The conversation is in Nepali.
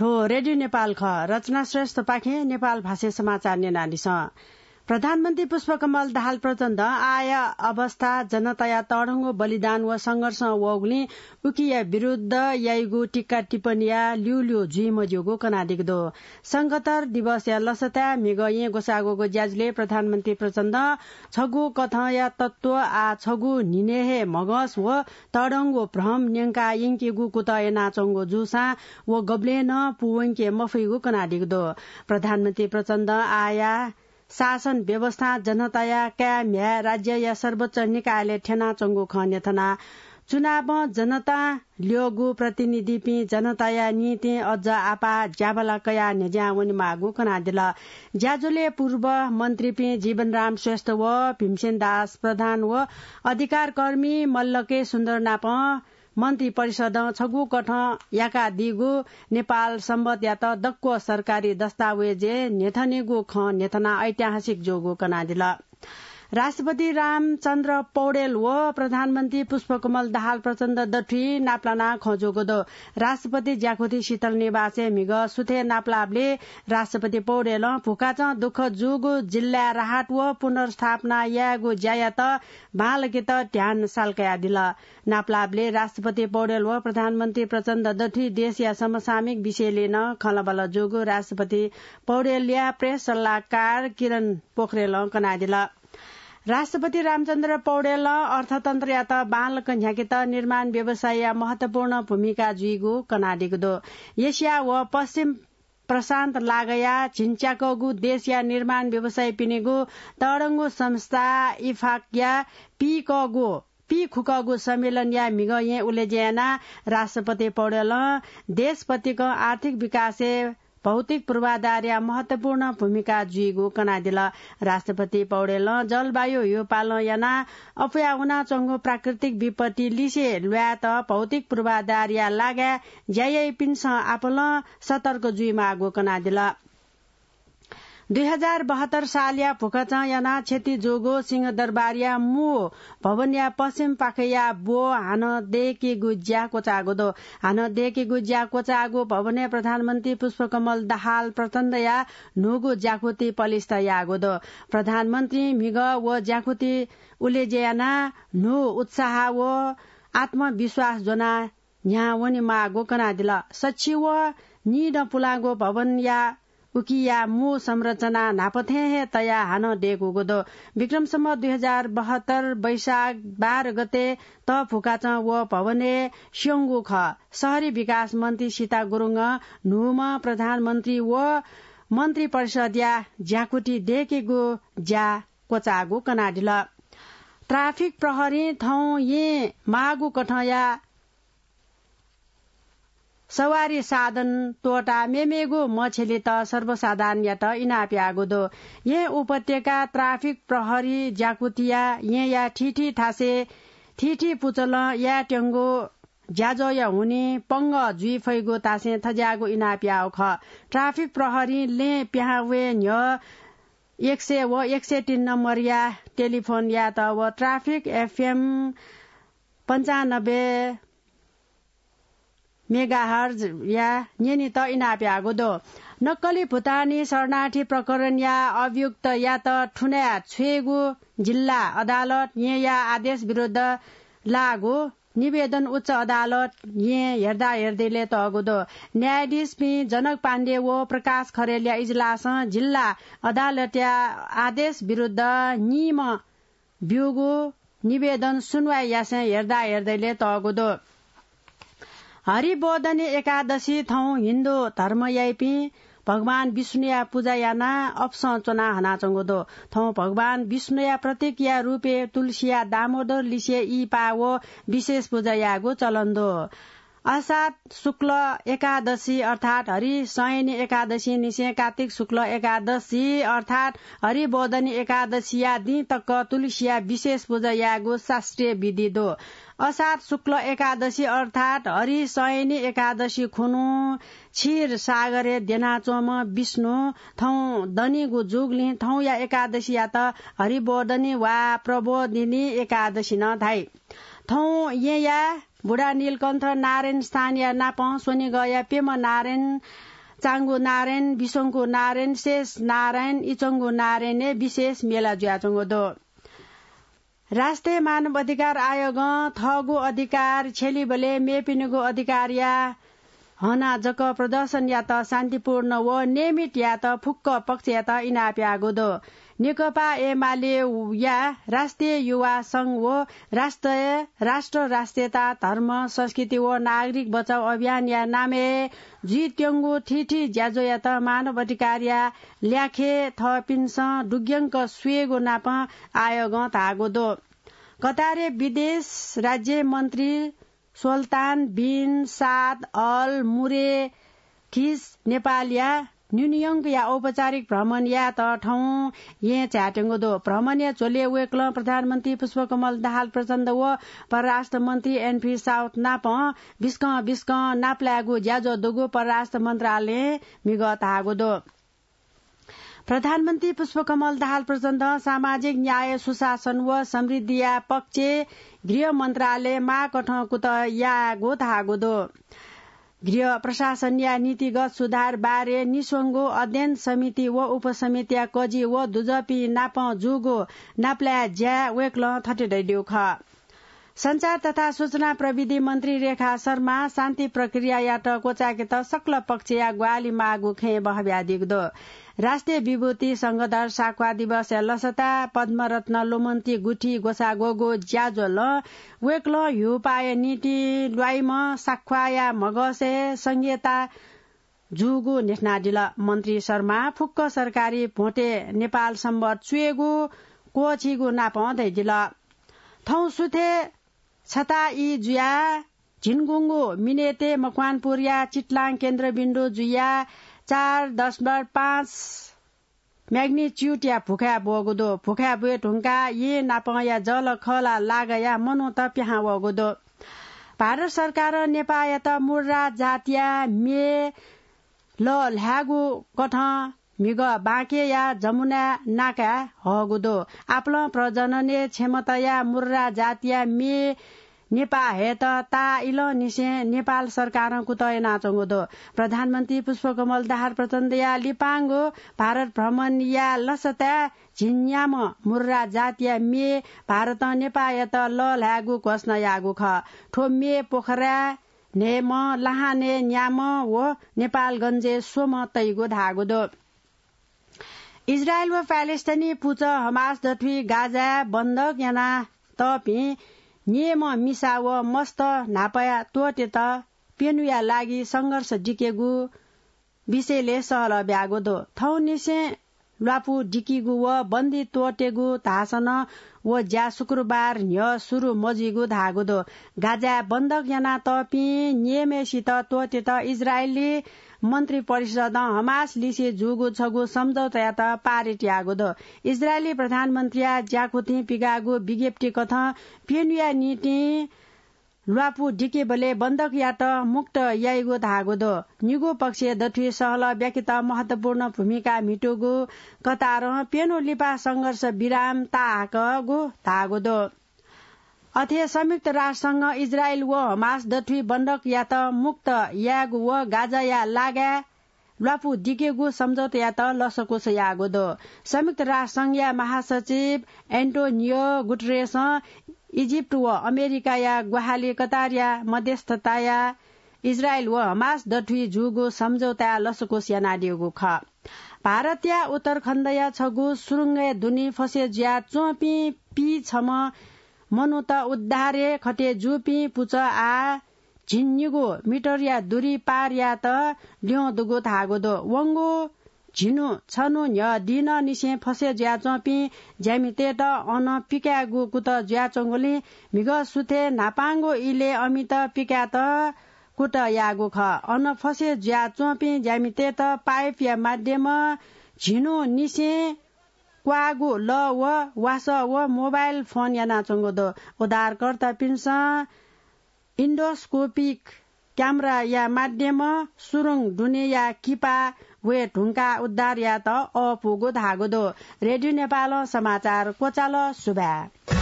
ठो रेडियो नेपाल ख रचना श्रेष्ठ पाखे नेपाल भाषे समाचार नेनालीसँग प्रधानमन्त्री पुष्पकमल दाहाल प्रचण्ड आय अवस्था जनताया तडङ्गो बलिदान वा संघर्ष वग्ने उकिया विरूद्ध याइगु टिक्का टिप्पणीया ल्युल्यो जुइमज्योगो कनादिग्दो संगतर दिवस या लसता मेघ ये ज्याजले प्रधानमन्त्री प्रचण्ड छगु या तत्व आ छगु निनेहे मगस व तडङ्गो भ्रम न्याङ्का यिङ्केगु कुतय नाचङ्गो जुसा व गब्लेन पुवङ्के मफैगु कनादिग्दो प्रधानमन्त्री प्रचण्ड आया शासन व्यवस्था जनताया या म्या राज्य या सर्वोच्च निकायले ठेना चङ्गु खनेथना चुनाव जनता ल्योगु प्रतिनिधि जनता जनताया नीति अझ आपा ज्याबला कया निज्या मागु गोकना दिल ज्याजुले पूर्व मन्त्री पि जीवनराम श्रेष्ठ व भीमसेन दास प्रधान व अधिकारकर्मी मल्लके सुन्दर नाप मन्त्री परिषद छगु कठ याका दिगु नेपाल सम्बत त दक्को सरकारी दस्तावेजे नेथनेगु ख नेथना ऐतिहासिक जोगु कनादिला राष्ट्रपति रामचन्द्र पौडेल हो प्रधानमन्त्री पुष्पकमल दाहाल प्रचण्ड दठी नाप्लाना खजोगोदो राष्ट्रपति ज्याखोथी शीतल निवासे मिग सुथे नाप्लाबले राष्ट्रपति पौडेल भुकाच दुःख जुग जिल्ला राहत व पुनर्स्थापना यागो ज्यायात बालकेत ध्यान सालकया दिल नाप्लाबले राष्ट्रपति पौडेल व प्रधानमन्त्री प्रचण्ड दठी देश या समसामिक विषय लिन खलबल जोगो राष्ट्रपति पौडेल या प्रेस सल्लाहकार किरण पोखरेल कनादिला राष्ट्रपति रामचन्द्र पौडेल अर्थतन्त्र या त बाल कन्याकेत निर्माण व्यवसाय महत्वपूर्ण भूमिका जुइगु कनाडिगुदो एसिया व पश्चिम प्रशान्त लागया झिन्च्याकगु देश या निर्माण व्यवसाय पिनेगु तडङ्गु संस्था इफाक्या पिकगु पी खुकगु सम्मेलन या मिग ये उले राष्ट्रपति पौडेल देशपतिको आर्थिक विकासे भौतिक पूर्वाधार महत्वपूर्ण भूमिका जुइगो कनादिल राष्ट्रपति पौडेल जलवायु यो पाल याना चंगो चङ्गो प्राकृतिक विपत्ति लिसे ल्या त भौतिक पूर्वाधार या लाग्या ज्यापिनसँग आपल सतर्क जुइमा आगो कनादिल दुई हजार बहत्तर साल या भुकचा याना छेती जोगो सिंह दरबारिया मु भवन या पश्चिम पाखया बो हान देकी गुज्या दो हान देकी गुज्या कोचागो या प्रधानमन्त्री पुष्पकमल दाहाल प्रचण्डया नुगु ज्याकुती पलिस्त दो प्रधानमन्त्री मिग व ज्याकुती ज्याना नु उत्साह व आत्मविश्वास जोना यहाँ वनि मा गोकना सचिव निड पुलागो भवन या कुकिया मु संरचना नापथे तया हान डेगु गोदो विक्रमसम्म दुई हजार बहत्तर वैशाख बाह्र गते त फुकाच व भवने स्योङ्गु ख शहरी विकास मन्त्री सीता गुरुङ नुम प्रधानमन्त्री व मन्त्री परिषद या ज्याकुटी डेकेगु ज्या कोचागु कनाडिल ट्राफिक प्रहरी थौ ये मागु कठया सवारी साधन तोटा मेमेगो मछेली त सर्वसाधारण या त इनाप गोदो ये उपत्यका ट्राफिक प्रहरी ज्याकुतिया ये या ठिठी थासे ठिठी पुचल या ट्याङ्गो ज्याजो या हुने पङ्ग जुइ फैगो तासे थज्यागो इनाप्याओ ख ट्राफिक प्रहरी ले प्यावे न्य एक सय व एक सय तिन नम्बर या टेलिफोन या त व ट्राफिक एफएम पन्चानब्बे मेगा हर्ज या नियमित इनाप्यागोदो नक्कली भुटानी शरणार्थी प्रकरण या अभियुक्त या त ठुना छुएगु जिल्ला अदालत या आदेश विरुद्ध लागु निवेदन उच्च अदालत ये हेर्दा हेर्दैले त अगुदो न्यायाधीश पी जनक पाण्डे वो प्रकाश खरेलिया इजलास जिल्ला अदालत या आदेश विरुद्ध निम ब्युगु निवेदन सुनवाई यासे हेर्दा हेर्दैले त अगुदो हरिबोधनी एकादशी थौ हिन्दू धर्म याइपी भगवान विष्णुया पूजा याना अप्स चोना दो थौ भगवान विष्णुया प्रत्येक रूपे तुलसिया दामोदर लिसे यी पावो विशेष पूजा यागो चलन्दो असात शुक्ल एकादशी अर्थात हरि सयनी एकादशी निसे कार्तिक शुक्ल एकादशी अर्थात हरि हरिबोधनी एकादशी या तक्क तुलसिया विशेष पूजा यागो शास्त्रीय विधि दो असात शुक्ल एकादशी अर्थात हरि सयनी एकादशी खुनु क्षीर सागरे देनाचोम विष्णु थौ दनिगु जुगलि थौ या एकादशी या त हरिबोधनी वा प्रबोधिनी एकादशी न थाई थौ या बुढा नीलकण्ठ नारायण स्थानिया नाप सोनी गया पेम नारायण चाङ्गु नारायण बिसोङको नारायण शेष नारायण इचङ्गु नारायण विशेष मेला जुयाचुङ्गो दो राष्ट्रिय मानव अधिकार आयोग थगु अधिकार छेलिबले मेपिनुको अधिकार या हना जक प्रदर्शन या त शान्तिपूर्ण व नियमित या त फुक्क पक्ष या त इनाप्यागो दो नेकपा एमाले या राष्ट्रिय युवा संघ हो राष्ट्रिय राष्ट्र राष्ट्रियता धर्म संस्कृति हो नागरिक बचाउ अभियान या नामे जी त्यङ्गु ठिठी ज्याजो या त मानव अधिकार या ल्याखे थपिन्स डुग्यङ्क सुएगो नाप आयोग धागोदो कतारे विदेश राज्य मन्त्री सोल्तान बिन साद अल मुरे खिस नेपाल न्यूनियंग या औपचारिक भ्रमण या त ठाउँ ये च्याटेङ्गो दो भ्रमण या चोले वेक्ल प्रधानमन्त्री पुष्पकमल दाहाल प्रचण्ड व परराष्ट्र मन्त्री एनपी साउथ नाप बिस्क बिस्क नाप्लागु ज्याजो दोगो परराष्ट्र मन्त्रालय मिगत आगो दो प्रधानमन्त्री पुष्पकमल दाहाल प्रचण्ड सामाजिक न्याय सुशासन व समृद्धि पक्ष गृह मन्त्रालय मा कठ कुत या गृह प्रशासन या नीतिगत सुधार बारे निसोङ्गो अध्ययन समिति व उपसमिति कजी व दुजपी नाप जुगो नाप्ला ज्या वेक्ल थटेडैड्यू ख संचार तथा सूचना प्रविधि मन्त्री रेखा शर्मा शान्ति प्रक्रिया कोचाके त सक्ल या ग्वाली मागु खे बहव्यादिग्दो राष्ट्रिय विभूति संगधर साकुवा दिवस लसता पद्मरत्न लोमन्ती गुठी गोसा गोगो ज्याजो ल वेक्ल पाए निटी ल्वाइम साखुवाया मगसे संहिता जुगु नेसनाडिल मन्त्री शर्मा फुक्क सरकारी भोटे नेपाल सम्बर चुएगु कोछिगु नापाउँदै दिल थौ सुथे छता यी जुया झिनगुङ्गु मिनेते मकवानपुरिया चितलाङ केन्द्रबिन्दु जुया चार दशमलव पाँच म्याग्निच्युट या फुखा बोगुदो फुखा बुए ढुङ्गा ये नापया जल खला लागया मनु त प्याहा बगुदो भारत सरकार नेपाल त मुर्रा जातिया मे ल ल्यागु मिग बाँके या जमुना नाका हगुदो प्रजनन प्रजनने या मुर्रा जातिया मे नेपा हेत ता इल निसे नेपाल सरकारको तय नाचोदो प्रधानमन्त्री पुष्पकमल दाहाल प्रचण्ड या लिपाङ्गो भारत भ्रमण या लसता झिन्याम मुर्रा जातीय मे भारत नेपा यत ल ल्यागु घोस्न यागु ख मे पोखरा नेम लाहाने न्याम हो नेपाल गन्जे सोम तैगो धागुदो इजरायल वा प्यालेस्टनी पुच हमास दथी गाजा बन्दक याना तपी नियम मिसा व मस्त नापया तोटे त पेनुया लागि संघर्ष डिकेगु विषयले सहल ब्यागो दो थौ निसे लापु डिकिगु व बन्दी तोटेगु धासन व ज्या शुक्रबार न्य सुरु मजिगु धागुदो गाजा बन्दक याना तपी नियमेसित तोते त इजरायलले मन्त्री परिषद हमास लिसे जुगो छगो सम्झौता यागो द इजरायली प्रधानमन्त्री ज्याकोथे पिगागो विज्ञप्ति कथ पेनुया नीति ल्वापु डिकेबले या त मुक्त याइगो धागोदो निगो पक्ष दथुए सहल व्याकित महत्वपूर्ण भूमिका मिटोगो कतार पेनो लिपा संघर्ष विराम ताक गो दो। अथे संयुक्त राष्ट्रसँग इजरायल व हमास दथी बन्डक या त मुक्त याग व गाजा या लागा लापु दिगेगु सम्झौता या त लसको यागो दो संयुक्त या महासचिव एन्टोनियो गुटरेस इजिप्ट व अमेरिका या गुहाली कतार या मध्यस्थता या इजरायल व हमास दठुई जुगो सम्झौता लसको यानाडियोगु ख भारत या उत्तरखण्ड या छगु सुरुङ्ग दुनी फसे ज्या चोपी पी छम मनु त उद्धारे खटे जुपी पुच आ झिन्युगो मिटर या दुरी पार या त लिउ दुगो थागोदो वङ्गो झिनु छनु न्य दिन निसे फसे ज्या चपी ज्यामिते त अन पिक्या गु कुत ज्या चङ्गोली मिग सुथे नापाङ्गो इले अमित पिक्या त कुट यागु ख अन फसे ज्या चोपी ज्यामिते त पाइप या माध्यम झिनु निसे क्वागु ल व वास व मोबाइल फोन या नाचोङ्गो द उधारकर्ता पिन्स इन्डोस्कोपिक क्यामरा या माध्यम सुरुङ ढुने या किपा वे ढुङ्गा उद्धार या त अपुगो धागो दो रेडियो नेपाल समाचार कोचाल सुभा